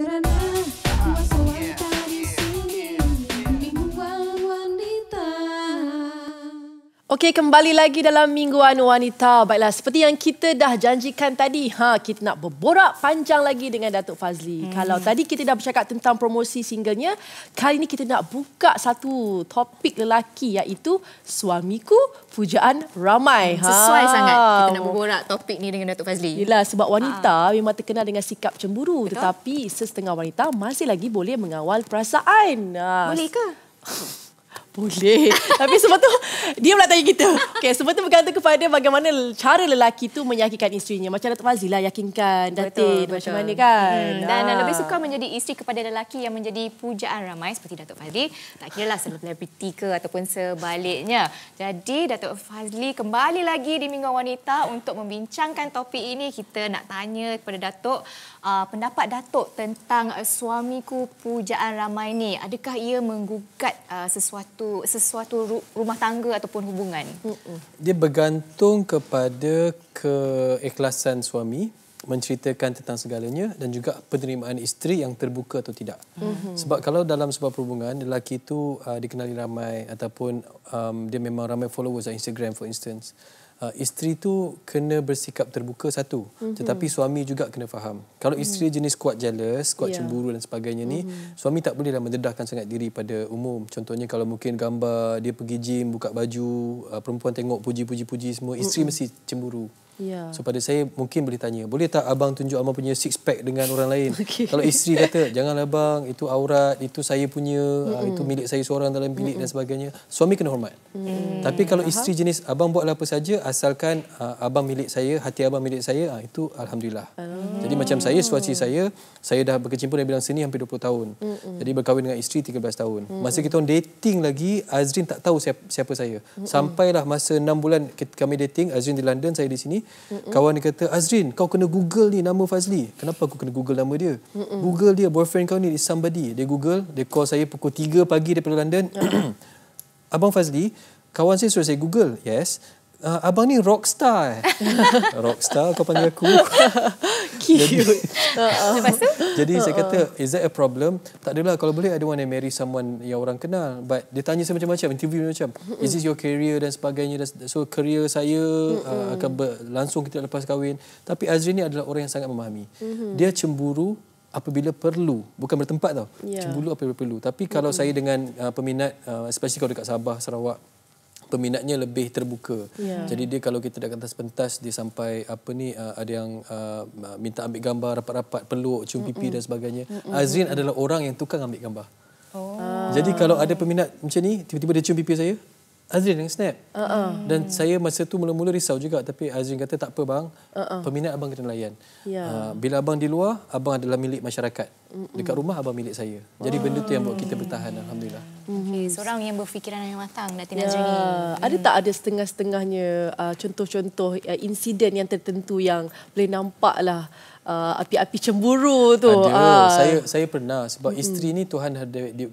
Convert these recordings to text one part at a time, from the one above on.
But I Okey, kembali lagi dalam Mingguan Wanita. Baiklah, seperti yang kita dah janjikan tadi, ha, kita nak berborak panjang lagi dengan Datuk Fazli. Hmm. Kalau tadi kita dah bercakap tentang promosi singlenya, kali ini kita nak buka satu topik lelaki iaitu Suamiku Pujaan Ramai. Hmm, ha. Sesuai sangat kita nak berborak topik ni dengan Datuk Fazli. Yelah, sebab ah. wanita ha. memang terkenal dengan sikap cemburu. Betul? Tetapi sesetengah wanita masih lagi boleh mengawal perasaan. Ha. Bolehkah? Boleh. Tapi semua tu dia pula tanya kita. Okay, semua tu bergantung kepada bagaimana cara lelaki tu meyakinkan isterinya. Macam Datuk Fazila yakinkan Datin betul, macam betul. mana kan. Hmm, dan, dan ah. lebih suka menjadi isteri kepada lelaki yang menjadi pujaan ramai seperti Datuk Fazli. Tak kira lah selebriti ke ataupun sebaliknya. Jadi Datuk Fazli kembali lagi di Minggu Wanita untuk membincangkan topik ini. Kita nak tanya kepada Datuk uh, pendapat Datuk tentang uh, suamiku pujaan ramai ni. Adakah ia menggugat uh, sesuatu satu sesuatu rumah tangga ataupun hubungan? Dia bergantung kepada keikhlasan suami menceritakan tentang segalanya dan juga penerimaan isteri yang terbuka atau tidak. Mm-hmm. Sebab kalau dalam sebuah perhubungan lelaki itu uh, dikenali ramai ataupun um, dia memang ramai followers di Instagram for instance uh, isteri tu kena bersikap terbuka satu mm-hmm. tetapi suami juga kena faham kalau mhm. isteri mm-hmm. jenis kuat jealous kuat yeah. cemburu dan sebagainya ni mm-hmm. suami tak bolehlah mendedahkan sangat diri pada umum contohnya kalau mungkin gambar dia pergi gym buka baju uh, perempuan tengok puji-puji-puji semua isteri mm-hmm. mesti cemburu Yeah. So pada saya mungkin boleh tanya, boleh tak abang tunjuk abang punya six pack dengan orang lain? Okay. Kalau isteri kata, janganlah abang, itu aurat, itu saya punya, Mm-mm. Ah, itu milik saya seorang dalam bilik Mm-mm. dan hmm. sebagainya. Suami kena hormat. Mm. Tapi kalau isteri jenis abang buatlah apa saja asalkan uh, abang milik saya, hati abang milik saya, uh, itu alhamdulillah. Mm. Jadi macam saya suasi saya, saya dah berkecimpung dalam bilang seni hampir 20 tahun. Mm-mm. Jadi berkahwin dengan isteri 13 tahun. Mm-mm. Masa kita on dating lagi, Azrin tak tahu siapa, siapa saya. Mm-mm. Sampailah masa 6 bulan kami dating, Azrin di London, saya di sini. Mm-mm. Kawan dia kata, Azrin, kau kena google ni nama Fazli. Kenapa aku kena google nama dia? Mm-mm. Google dia, boyfriend kau ni is somebody. Dia google, dia call saya pukul 3 pagi daripada London. Abang Fazli, kawan saya suruh saya google. Yes. Uh, abang ni rockstar eh? rockstar kau panggil aku. Jadi, uh-uh. jadi uh-uh. saya kata, uh-uh. is that a problem? Tak adalah. Kalau boleh, ada don't want marry someone yang orang kenal. But dia tanya saya macam-macam, interview macam, is this your career dan sebagainya. So, career saya uh, akan berlangsung kita lepas kahwin. Tapi Azri ni adalah orang yang sangat memahami. Mm-hmm. dia cemburu apabila perlu bukan bertempat tau yeah. cemburu apabila perlu tapi kalau mm-hmm. saya dengan uh, peminat uh, especially kalau dekat Sabah Sarawak peminatnya lebih terbuka. Yeah. Jadi dia kalau kita dekat atas pentas dia sampai apa ni uh, ada yang uh, minta ambil gambar rapat-rapat peluk cium pipi Mm-mm. dan sebagainya. Mm-mm. Azrin adalah orang yang tukang ambil gambar. Oh. Jadi kalau ada peminat macam ni tiba-tiba dia cium pipi saya, Azrin yang snap. Uh-uh. Dan saya masa tu mula-mula risau juga tapi Azrin kata tak apa bang. Uh-uh. Peminat abang kena layan. Yeah. Ya. Uh, bila abang di luar, abang adalah milik masyarakat. Uh-uh. Dekat rumah abang milik saya. Jadi uh benda tu yang buat kita bertahan alhamdulillah. Mm-hmm. Okay, seorang yang berfikiran yang matang Datin yeah. Azrin. Hmm. Ada tak ada setengah-setengahnya uh, contoh-contoh uh, insiden yang tertentu yang boleh nampak lah ah, api-api cemburu tu. Ada. Uh. Saya saya pernah sebab mm-hmm. isteri ni Tuhan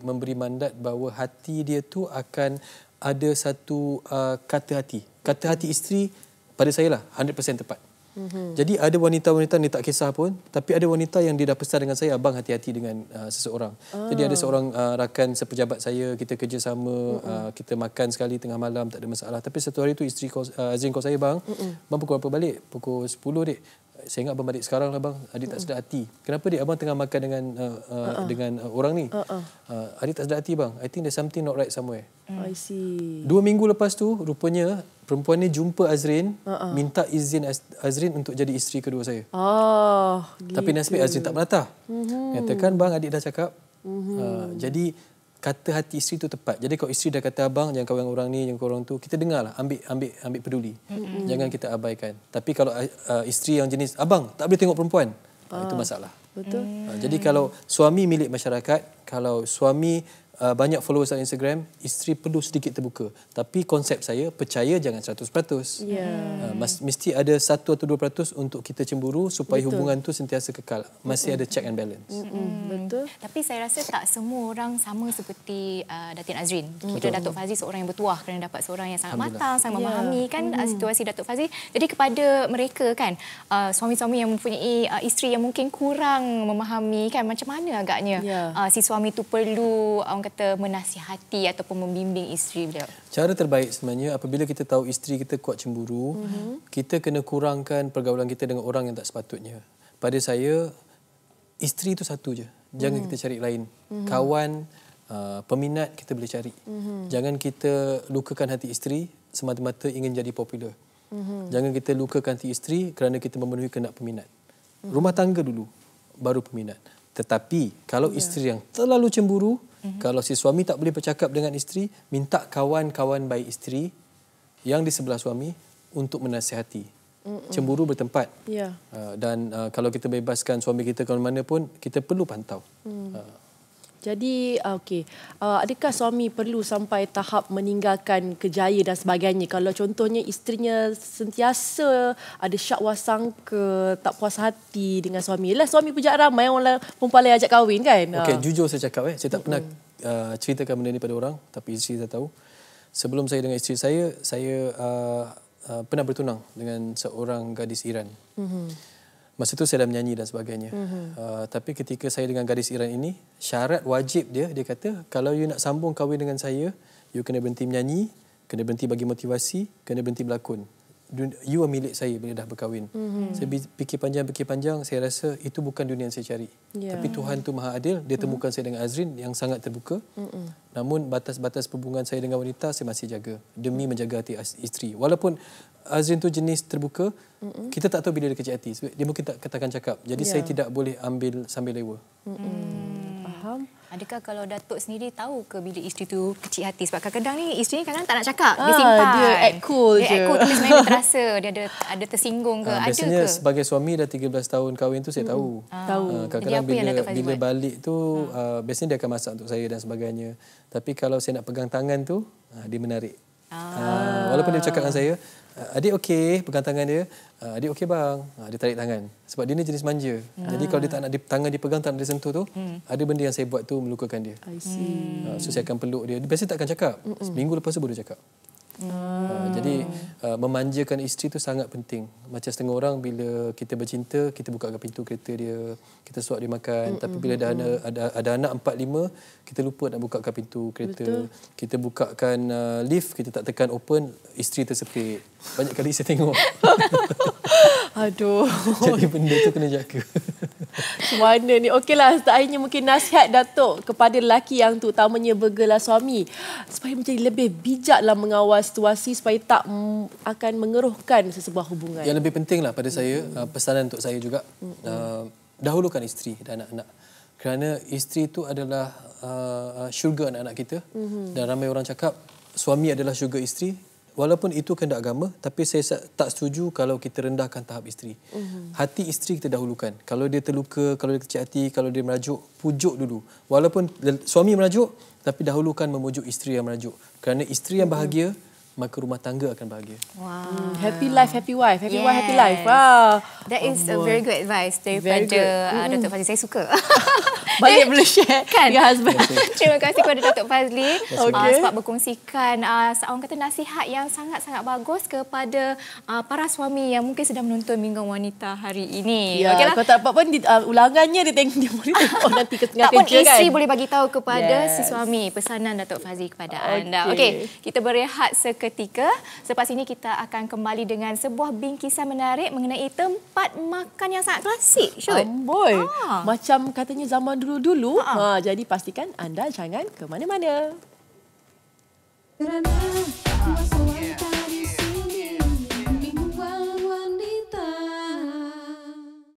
memberi mandat bahawa hati dia tu akan ada satu uh, kata hati. Kata hati isteri pada saya lah 100% tepat. Mhm. Jadi ada wanita-wanita ni tak kisah pun tapi ada wanita yang dia dah pesan dengan saya abang hati-hati dengan uh, seseorang. Oh. Jadi ada ah. seorang uh, rakan sepejabat saya kita kerjasama mhm. uh, kita makan sekali tengah malam tak ada masalah tapi satu hari tu isteri kau uh, Azin kau saya bang. Mm-mm. Bang pukul berapa balik? Pukul 10 dik saya ingat abang balik sekarang lah bang. Adik tak sedar hati. Kenapa dia abang tengah makan dengan uh, uh, uh-uh. dengan uh, orang ni? Uh-uh. Uh, adik tak sedar hati bang. I think there's something not right somewhere. Mm. I see. Dua minggu lepas tu, rupanya perempuan ni jumpa Azrin, uh-uh. minta izin Azrin untuk jadi isteri kedua saya. Oh, Tapi gitu. nasib Azrin tak menatah. Mm-hmm. Katakan bang, adik dah cakap. Mm-hmm. Uh, jadi kata hati isteri tu tepat. Jadi kalau isteri dah kata abang jangan kawan orang ni, jangan kawan orang tu, kita dengarlah, ambil ambil ambil peduli. Mm-hmm. Jangan kita abaikan. Tapi kalau uh, isteri yang jenis abang tak boleh tengok perempuan, ah. itu masalah. Betul. Mm. Jadi kalau suami milik masyarakat, kalau suami Uh, banyak followers dalam Instagram, isteri perlu sedikit terbuka. Tapi konsep saya, percaya jangan 100%. Yeah. Uh, mesti ada 1 atau 2% untuk kita cemburu supaya Betul. hubungan tu sentiasa kekal. Masih Betul. ada check and balance. Mm-hmm. Betul. Tapi saya rasa tak semua orang sama seperti uh, Datin Azrin. Betul. Kita Datuk Fazi seorang yang bertuah kerana dapat seorang yang sangat matang, sangat yeah. memahami kan mm. situasi Datuk Fazi. Jadi kepada mereka kan, uh, suami-suami yang mempunyai uh, isteri yang mungkin kurang memahami kan macam mana agaknya yeah. uh, si suami tu perlu uh, orang kata menasihati ataupun membimbing isteri beliau? Cara terbaik sebenarnya apabila kita tahu isteri kita kuat cemburu, mm-hmm. kita kena kurangkan pergaulan kita dengan orang yang tak sepatutnya. Pada saya isteri itu satu je. Jangan mm-hmm. kita cari lain. Mm-hmm. Kawan, uh, peminat kita boleh cari. Mm-hmm. Jangan kita lukakan hati isteri semata-mata ingin jadi popular. Mm-hmm. Jangan kita lukakan hati isteri kerana kita memenuhi kehendak peminat. Mm-hmm. Rumah tangga dulu baru peminat. Tetapi kalau yeah. isteri yang terlalu cemburu, Mhm. Kalau si suami tak boleh bercakap dengan isteri, minta kawan-kawan baik isteri yang di sebelah suami untuk menasihati. Mm-mm. Cemburu bertempat. Yeah. Ya. Uh, dan uh, kalau kita bebaskan suami kita ke mana pun, kita perlu pantau. Mm. Uh, jadi ah, okay, uh, ah, adakah suami perlu sampai tahap meninggalkan kejaya dan sebagainya? Kalau contohnya isterinya sentiasa ada syak wasang ke tak puas hati dengan suami. Lah suami pujak ramai orang perempuan lain ajak kahwin kan? Okay, uh. Ah. jujur saya cakap eh. Saya tak pernah uh, ceritakan benda ni pada orang tapi isteri saya tahu. Sebelum saya dengan isteri saya, saya uh, uh, pernah bertunang dengan seorang gadis Iran. Mm-hmm. Masa tu saya dah menyanyi dan sebagainya. Mm-hmm. Uh, tapi ketika saya dengan gadis Iran ini, syarat wajib dia, dia kata, kalau you nak sambung kahwin dengan saya, you kena berhenti menyanyi, kena berhenti bagi motivasi, kena berhenti berlakon you are milik saya bila dah berkahwin. Mm-hmm. Saya fikir panjang-fikir panjang, saya rasa itu bukan dunia yang saya cari. Yeah. Tapi Tuhan tu maha adil, dia temukan mm-hmm. saya dengan Azrin yang sangat terbuka. Mm-hmm. Namun batas-batas hubungan saya dengan wanita, saya masih jaga. Demi mm-hmm. menjaga hati isteri. Walaupun Azrin tu jenis terbuka, mm-hmm. kita tak tahu bila dia kecil hati. Dia mungkin tak katakan cakap. Jadi yeah. saya tidak boleh ambil sambil lewa. Mm-hmm. Faham? Adakah kalau Datuk sendiri tahu ke bila isteri tu kecil hati? Sebab kadang-kadang ni isteri kadang-kadang tak nak cakap. Ah, dia simpan. Dia act cool dia je. Dia act cool tapi sebenarnya dia terasa. Dia ada, ada tersinggung ke? Ah, biasanya ke? sebagai suami dah 13 tahun kahwin tu saya hmm. tahu. Ah. Ah. Tahu. Ah. Ah, kadang-kadang bila, yang bila balik tu ah. Ah, biasanya dia akan masak untuk saya dan sebagainya. Tapi kalau saya nak pegang tangan tu ah, dia menarik. Ah. Uh, walaupun dia cakap dengan saya, adik okey, pegang tangan dia. Uh, adik okey bang. Uh, dia tarik tangan. Sebab dia ni jenis manja. Hmm. Jadi kalau dia tak nak dia, tangan dipegang, tak nak dia sentuh tu, hmm. ada benda yang saya buat tu melukakan dia. I see. Uh, so saya akan peluk dia. Dia biasa tak akan cakap. Mm-mm. Seminggu lepas tu baru dia cakap. Hmm. Uh, jadi uh, memanjakan isteri tu sangat penting. Macam setengah orang bila kita bercinta, kita bukakan pintu kereta dia, kita suap dia makan. hmm Tapi mm, bila dah mm, ada, mm. ada ada anak 4 5, kita lupa nak bukakan pintu kereta. Betul. Kita bukakan uh, lift, kita tak tekan open, isteri tersepit. Banyak kali saya tengok. Aduh. Jadi benda tu kena jaga. Macam mana ni? Okeylah, setakatnya mungkin nasihat Datuk kepada lelaki yang tu terutamanya bergelar suami supaya menjadi lebih bijak dalam mengawal situasi supaya tak akan mengeruhkan sesebuah hubungan. Yang lebih pentinglah pada saya, mm-hmm. pesanan untuk saya juga, mm-hmm. uh, dahulukan isteri dan anak-anak. Kerana isteri itu adalah uh, uh syurga anak-anak kita. Mm-hmm. Dan ramai orang cakap, suami adalah syurga isteri, walaupun itu kehendak agama tapi saya tak setuju kalau kita rendahkan tahap isteri. Mm-hmm. Hati isteri kita dahulukan. Kalau dia terluka, kalau dia kecil hati, kalau dia merajuk, pujuk dulu. Walaupun suami merajuk tapi dahulukan memujuk isteri yang merajuk. Kerana isteri yang mhm. bahagia mm-hmm maka rumah tangga akan bahagia. Wow. Hmm, happy life, happy wife. Happy yes. wife, happy life. Wow. Ah. That is oh, a very good advice daripada very good. Uh, Dr. Fazil. Saya suka. Balik eh, boleh share kan? Your husband Terima kasih kepada Datuk Fazli uh, okay. uh, Sebab berkongsikan uh, Orang kata nasihat Yang sangat-sangat bagus Kepada uh, Para suami Yang mungkin sedang menonton Minggu Wanita hari ini Ya okay lah. Kalau tak dapat pun di, uh, Ulangannya dia tengok Dia boleh tengok oh, Nanti ke tengah kerja kan Tak pun isteri boleh bagi tahu Kepada yes. si suami Pesanan Datuk Fazli Kepada okay. anda Okey Kita berehat seketika Selepas ini kita akan kembali Dengan sebuah bingkisan menarik Mengenai tempat makan Yang sangat klasik Amboi ah. Macam katanya zaman dulu dulu dulu. Ha, ha. ha, jadi pastikan anda jangan ke mana-mana. Kerana, ha.